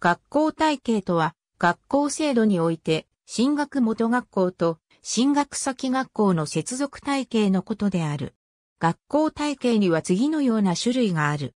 学校体系とは、学校制度において、進学元学校と進学先学校の接続体系のことである。学校体系には次のような種類がある。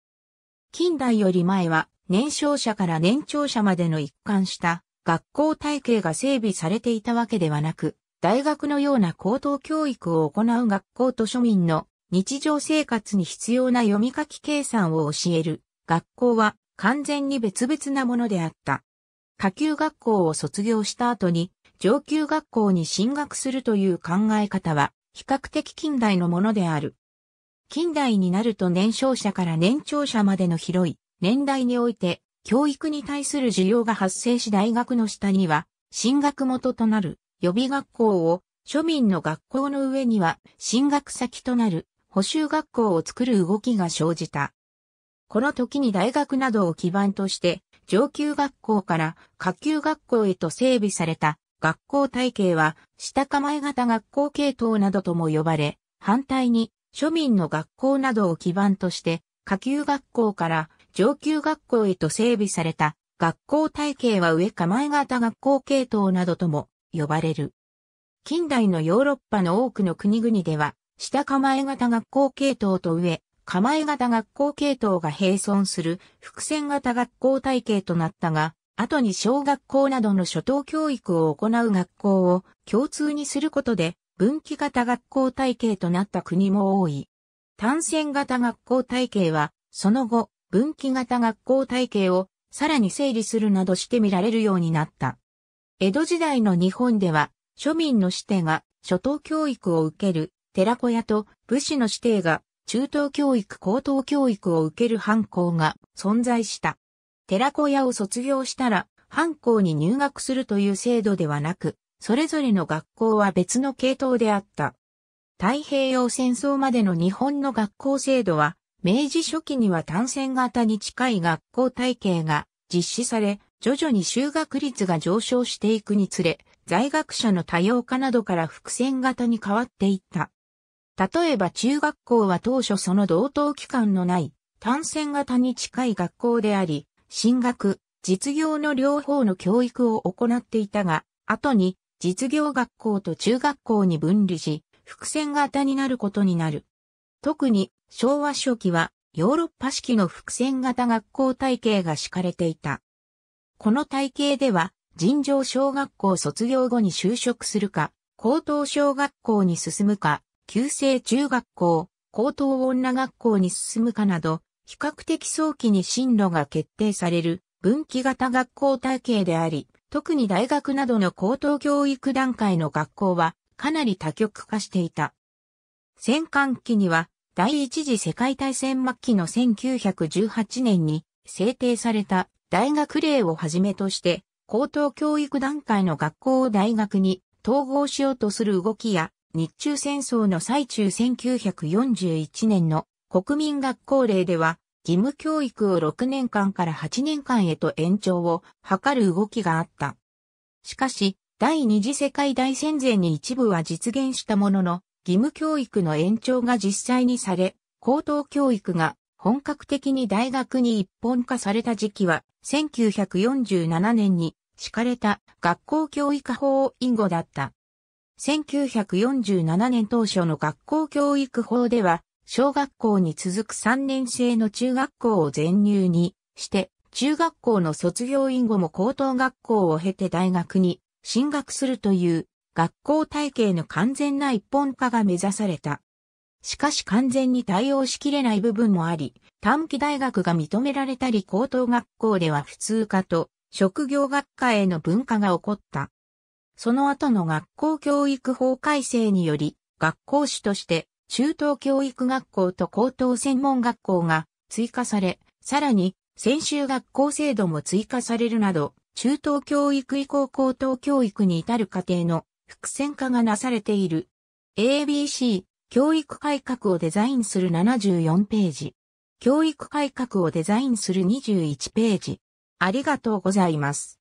近代より前は、年少者から年長者までの一貫した学校体系が整備されていたわけではなく、大学のような高等教育を行う学校と庶民の日常生活に必要な読み書き計算を教える学校は完全に別々なものであった。下級学校を卒業した後に上級学校に進学するという考え方は比較的近代のものである。近代になると年少者から年長者までの広い年代において教育に対する需要が発生し大学の下には進学元となる予備学校を庶民の学校の上には進学先となる補修学校を作る動きが生じた。この時に大学などを基盤として、上級学校から下級学校へと整備された学校体系は下構え型学校系統などとも呼ばれ、反対に庶民の学校などを基盤として下級学校から上級学校へと整備された学校体系は上構え型学校系統などとも呼ばれる。近代のヨーロッパの多くの国々では下構え型学校系統と上構え型学校系統が並存する伏線型学校体系となったが、後に小学校などの初等教育を行う学校を共通にすることで分岐型学校体系となった国も多い。単線型学校体系は、その後、分岐型学校体系をさらに整理するなどして見られるようになった。江戸時代の日本では、庶民の子弟が初等教育を受ける寺子屋と武士の子弟が中等教育高等教育を受ける藩校が存在した。寺子屋を卒業したら、藩校に入学するという制度ではなく、それぞれの学校は別の系統であった。太平洋戦争までの日本の学校制度は、明治初期には単線型に近い学校体系が実施され、徐々に修学率が上昇していくにつれ、在学者の多様化などから伏線型に変わっていった。例えば中学校は当初その同等期間のない単線型に近い学校であり、進学、実業の両方の教育を行っていたが、後に実業学校と中学校に分離し、伏線型になることになる。特に昭和初期はヨーロッパ式の伏線型学校体系が敷かれていた。この体系では、尋常小学校卒業後に就職するか、高等小学校に進むか、旧制中学校、高等女学校に進むかなど、比較的早期に進路が決定される分岐型学校体系であり、特に大学などの高等教育段階の学校はかなり多極化していた。戦艦期には第一次世界大戦末期の1918年に制定された大学令をはじめとして高等教育段階の学校を大学に統合しようとする動きや日中戦争の最中1941年の国民学校令では、義務教育を6年間から8年間へと延長を図る動きがあった。しかし、第二次世界大戦前に一部は実現したものの、義務教育の延長が実際にされ、高等教育が本格的に大学に一本化された時期は、1947年に敷かれた学校教育法以後だった。1947年当初の学校教育法では、小学校に続く3年生の中学校を全入にして、中学校の卒業院後も高等学校を経て大学に進学するという学校体系の完全な一本化が目指された。しかし完全に対応しきれない部分もあり、短期大学が認められたり高等学校では普通科と職業学科への分化が起こった。その後の学校教育法改正により、学校主として中等教育学校と高等専門学校が追加され、さらに専修学校制度も追加されるなど、中等教育以降高等教育に至る過程の伏線化がなされている。ABC 教育改革をデザインする74ページ。教育改革をデザインする21ページ。ありがとうございます。